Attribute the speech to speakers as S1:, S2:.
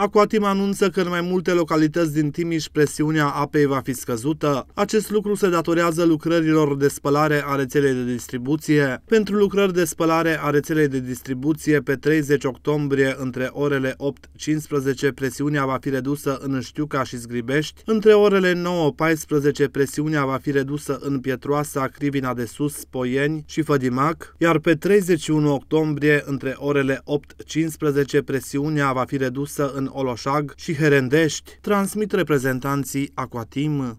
S1: Aquatim anunță că în mai multe localități din Timiș presiunea apei va fi scăzută. Acest lucru se datorează lucrărilor de spălare a rețelei de distribuție. Pentru lucrări de spălare a rețelei de distribuție pe 30 octombrie între orele 8-15 presiunea va fi redusă în Știuca și Zgribești, între orele 9-14 presiunea va fi redusă în Pietroasa, Crivina de Sus, Spoieni și Fădimac, iar pe 31 octombrie între orele 8-15 presiunea va fi redusă în Oloșag și Herendești, transmit reprezentanții Aquatim